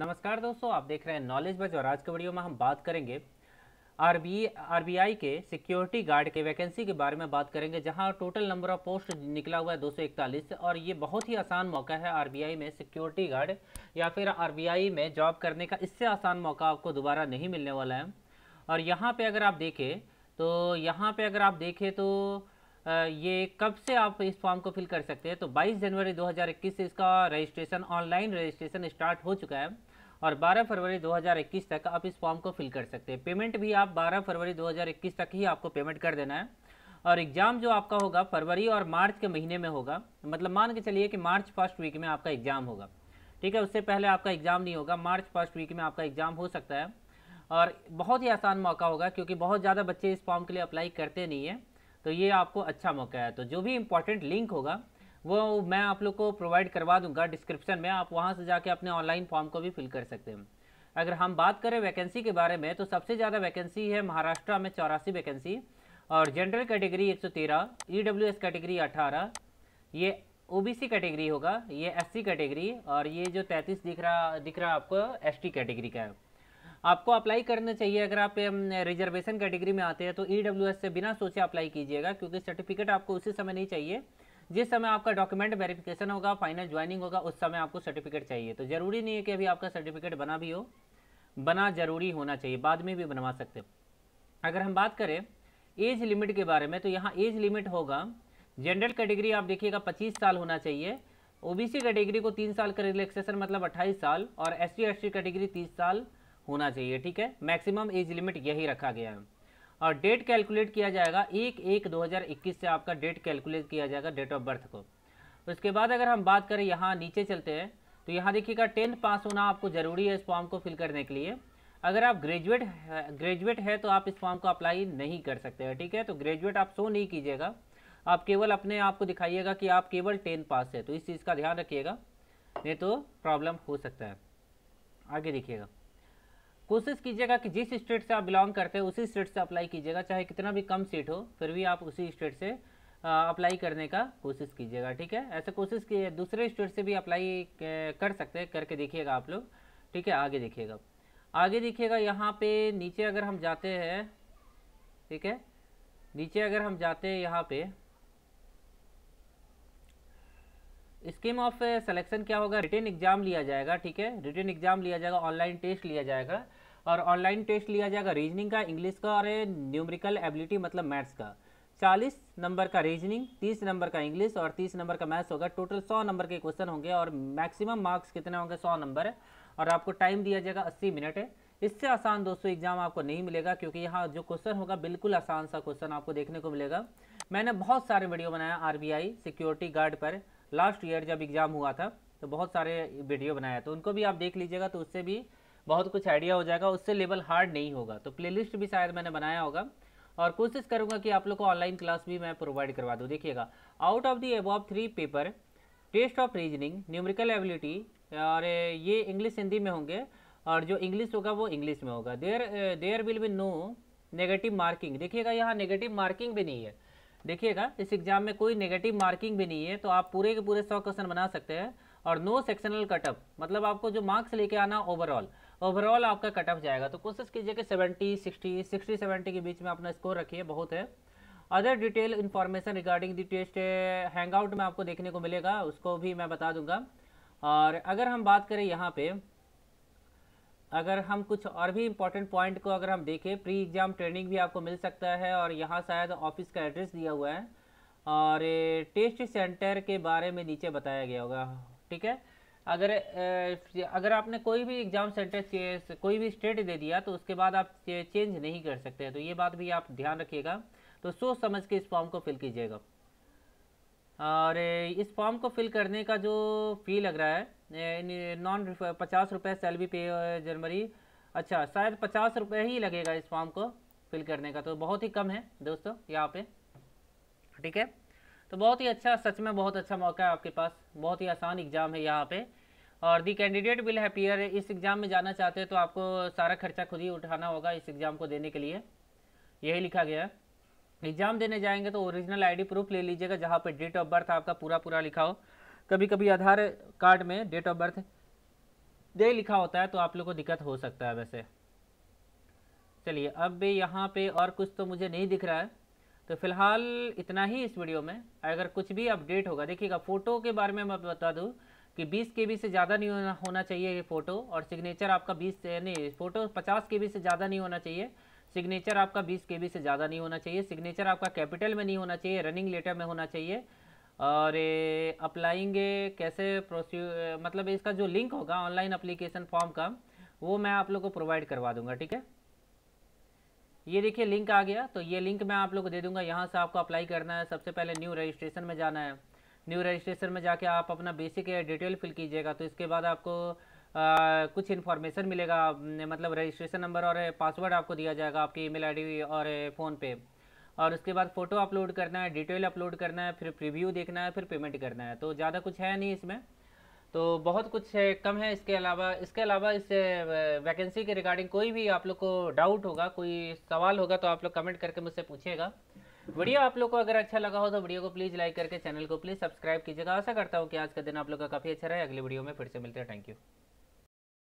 नमस्कार दोस्तों आप देख रहे हैं नॉलेज बज और आज के वीडियो में हम बात करेंगे आरबीआई आरबीआई के सिक्योरिटी गार्ड के वैकेंसी के बारे में बात करेंगे जहां टोटल नंबर ऑफ पोस्ट निकला हुआ है दो और ये बहुत ही आसान मौका है आरबीआई में सिक्योरिटी गार्ड या फिर आरबीआई में जॉब करने का इससे आसान मौका आपको दोबारा नहीं मिलने वाला है और यहाँ पर अगर आप देखें तो यहाँ पर अगर आप देखें तो ये कब से आप इस फॉर्म को फिल कर सकते हैं तो 22 जनवरी 2021 से इसका रजिस्ट्रेशन ऑनलाइन रजिस्ट्रेशन स्टार्ट हो चुका है और 12 फरवरी 2021 तक आप इस फॉर्म को फिल कर सकते हैं पेमेंट भी आप 12 फरवरी 2021 तक ही आपको पेमेंट कर देना है और एग्ज़ाम जो आपका होगा फरवरी और मार्च के महीने में होगा मतलब मान के चलिए कि मार्च फर्स्ट वीक में आपका एग्ज़ाम होगा ठीक है उससे पहले आपका एग्ज़ाम नहीं होगा मार्च फर्स्ट वीक में आपका एग्ज़ाम हो सकता है और बहुत ही आसान मौका होगा क्योंकि बहुत ज़्यादा बच्चे इस फॉर्म के लिए अप्लाई करते नहीं है तो ये आपको अच्छा मौका है तो जो भी इम्पोर्टेंट लिंक होगा वो मैं आप लोग को प्रोवाइड करवा दूंगा डिस्क्रिप्शन में आप वहाँ से जाके अपने ऑनलाइन फॉर्म को भी फिल कर सकते हैं अगर हम बात करें वैकेंसी के बारे में तो सबसे ज़्यादा वैकेंसी है महाराष्ट्र में चौरासी वैकेंसी और जनरल कैटेगरी 113, सौ कैटेगरी 18, e ये ओबीसी कैटेगरी होगा ये एससी कैटेगरी और ये जो 33 दिख रहा दिख रहा आपको एस कैटेगरी का है आपको अप्लाई करना चाहिए अगर आप रिजर्वेशन कैटेगरी में आते हैं तो ई e से बिना सोचे अप्लाई कीजिएगा क्योंकि सर्टिफिकेट आपको उसी समय नहीं चाहिए जिस समय आपका डॉक्यूमेंट वेरिफिकेशन होगा फाइनल ज्वाइनिंग होगा उस समय आपको सर्टिफिकेट चाहिए तो ज़रूरी नहीं है कि अभी आपका सर्टिफिकेट बना भी हो बना ज़रूरी होना चाहिए बाद में भी बनवा सकते अगर हम बात करें एज लिमिट के बारे में तो यहाँ एज लिमिट होगा जनरल कैटेगरी आप देखिएगा पच्चीस साल होना चाहिए ओबीसी कैटेगरी को तीन साल का रिलैक्सेशन मतलब अट्ठाईस साल और एस सी कैटेगरी तीस साल होना चाहिए ठीक है मैक्सिमम एज लिमिट यही रखा गया है और डेट कैलकुलेट किया जाएगा एक एक 2021 से आपका डेट कैलकुलेट किया जाएगा डेट ऑफ बर्थ को उसके तो बाद अगर हम बात करें यहाँ नीचे चलते हैं तो यहाँ देखिएगा टेंथ पास होना आपको ज़रूरी है इस फॉर्म को फिल करने के लिए अगर आप ग्रेजुएट ग्रेजुएट है तो आप इस फॉर्म को अप्लाई नहीं कर सकते हैं ठीक है तो ग्रेजुएट आप शो नहीं कीजिएगा आप केवल अपने आप को दिखाइएगा कि आप केवल टेंथ पास है तो इस चीज़ का ध्यान रखिएगा नहीं तो प्रॉब्लम हो सकता है आगे देखिएगा कोशिश कीजिएगा कि जिस स्टेट से आप बिलोंग करते हैं उसी स्टेट से अप्लाई कीजिएगा चाहे कितना भी कम सीट हो फिर भी आप उसी स्टेट से अप्लाई करने का कोशिश कीजिएगा ठीक है ऐसे कोशिश की दूसरे स्टेट से भी अप्लाई कर सकते हैं करके देखिएगा आप लोग ठीक है आगे देखिएगा आगे देखिएगा यहाँ पे नीचे अगर हम जाते हैं ठीक है नीचे अगर हम जाते हैं यहाँ पे स्कीम ऑफ सिलेक्शन क्या होगा रिटर्न एग्जाम लिया जाएगा ठीक है रिटर्न एग्जाम लिया जाएगा ऑनलाइन टेस्ट लिया जाएगा और ऑनलाइन टेस्ट लिया जाएगा रीजनिंग का इंग्लिश का और न्यूमरिकल एबिलिटी मतलब मैथ्स का चालीस नंबर का रीजनिंग तीस नंबर का इंग्लिश और तीस नंबर का मैथ्स होगा टोटल सौ नंबर के क्वेश्चन होंगे और मैक्सिमम मार्क्स कितने होंगे सौ नंबर है और आपको टाइम दिया जाएगा अस्सी मिनट है इससे आसान दोस्तों एग्जाम आपको नहीं मिलेगा क्योंकि यहाँ जो क्वेश्चन होगा बिल्कुल आसान सा क्वेश्चन आपको देखने को मिलेगा मैंने बहुत सारे वीडियो बनाया आर सिक्योरिटी गार्ड पर लास्ट ईयर जब एग्ज़ाम हुआ था तो बहुत सारे वीडियो बनाया तो उनको भी आप देख लीजिएगा तो उससे भी बहुत कुछ आइडिया हो जाएगा उससे लेवल हार्ड नहीं होगा तो प्लेलिस्ट भी शायद मैंने बनाया होगा और कोशिश करूँगा कि आप लोग को ऑनलाइन क्लास भी मैं प्रोवाइड करवा दूँ देखिएगा out of the above three paper test of reasoning numerical ability और ये इंग्लिश हिंदी में होंगे और जो इंग्लिश होगा वो इंग्लिश में होगा there there will be no negative marking देखिएगा यहाँ नेगेटिव मार्किंग भी नहीं है देखिएगा इस एग्जाम में कोई नेगेटिव मार्किंग भी नहीं है तो आप पूरे के पूरे सौ क्वेश्चन बना सकते हैं और नो सेक्शनल कटअप मतलब आपको जो मार्क्स लेके आना ओवरऑल ओवरऑल आपका कटअप जाएगा तो कोशिश कीजिए कि सेवेंटी सिक्सटी सिक्सटी सेवेंटी के बीच में अपना स्कोर रखिए बहुत है other detail information regarding the test handout में आपको देखने को मिलेगा उसको भी मैं बता दूंगा और अगर हम बात करें यहाँ पे अगर हम कुछ और भी इम्पॉर्टेंट पॉइंट को अगर हम देखें प्री एग्ज़ाम ट्रेनिंग भी आपको मिल सकता है और यहाँ शायद ऑफिस का एड्रेस दिया हुआ है और टेस्ट सेंटर के बारे में नीचे बताया गया होगा ठीक है अगर अगर आपने कोई भी एग्ज़ाम सेंटर कोई भी स्टेट दे दिया तो उसके बाद आप चेंज नहीं कर सकते तो ये बात भी आप ध्यान रखिएगा तो सोच समझ के इस फॉर्म को फिल कीजिएगा और इस फॉर्म को फिल करने का जो फ़ी लग रहा है नॉन पचास रुपये सैलरी पे जनवरी अच्छा शायद पचास रुपये ही लगेगा इस फॉर्म को फिल करने का तो बहुत ही कम है दोस्तों यहाँ पे ठीक है तो बहुत ही अच्छा सच में बहुत अच्छा मौका है आपके पास बहुत ही आसान एग्ज़ाम है यहाँ पे और दी कैंडिडेट विल हैपियर इस एग्ज़ाम में जाना चाहते हैं तो आपको सारा खर्चा खुद ही उठाना होगा इस एग्ज़ाम को देने के लिए यही लिखा गया है एग्ज़ाम देने जाएंगे तो ओरिजिनल आईडी प्रूफ ले लीजिएगा जहाँ पे डेट ऑफ बर्थ आपका पूरा पूरा लिखा हो कभी कभी आधार कार्ड में डेट ऑफ बर्थ दे लिखा होता है तो आप लोग को दिक्कत हो सकता है वैसे चलिए अब भी यहाँ पे और कुछ तो मुझे नहीं दिख रहा है तो फिलहाल इतना ही इस वीडियो में अगर कुछ भी अपडेट होगा देखिएगा फ़ोटो के बारे में मैं बता दूँ कि 20 के से ज़्यादा नहीं होना होना चाहिए ये फ़ोटो और सिग्नेचर आपका 20 नहीं फ़ोटो 50 के से ज़्यादा नहीं होना चाहिए सिग्नेचर आपका 20 के से ज़्यादा नहीं होना चाहिए सिग्नेचर आपका कैपिटल में नहीं होना चाहिए रनिंग लेटर में होना चाहिए और ये अप्लाइंगे कैसे प्रोसी मतलब इसका जो लिंक होगा ऑनलाइन अप्लीकेशन फॉर्म का वो मैं आप लोग को प्रोवाइड करवा दूंगा ठीक है ये देखिए लिंक आ गया तो ये लिंक मैं आप लोग को दे दूंगा यहाँ से आपको अप्लाई करना है सबसे पहले न्यू रजिस्ट्रेशन में जाना है न्यू रजिस्ट्रेशन में जाके आप अपना बेसिक डिटेल फिल कीजिएगा तो इसके बाद आपको आ, कुछ इन्फॉर्मेशन मिलेगा मतलब रजिस्ट्रेशन नंबर और पासवर्ड आपको दिया जाएगा आपकी ईमेल आईडी और फ़ोन पे और उसके बाद फ़ोटो अपलोड करना है डिटेल अपलोड करना है फिर प्रीव्यू देखना है फिर पेमेंट करना है तो ज़्यादा कुछ है नहीं इसमें तो बहुत कुछ है, कम है इसके अलावा इसके अलावा इस वैकेंसी के रिगार्डिंग कोई भी आप लोग को डाउट होगा कोई सवाल होगा तो आप लोग कमेंट करके मुझसे पूछेगा वीडियो आप लोग को अगर अच्छा लगा हो तो वीडियो को प्लीज़ लाइक करके चैनल को प्लीज़ सब्सक्राइब कीजिएगा आशा करता हूँ कि आज का दिन आप लोग का काफ़ी अच्छा रहे अगले वीडियो में फिर से मिलते हैं थैंक यू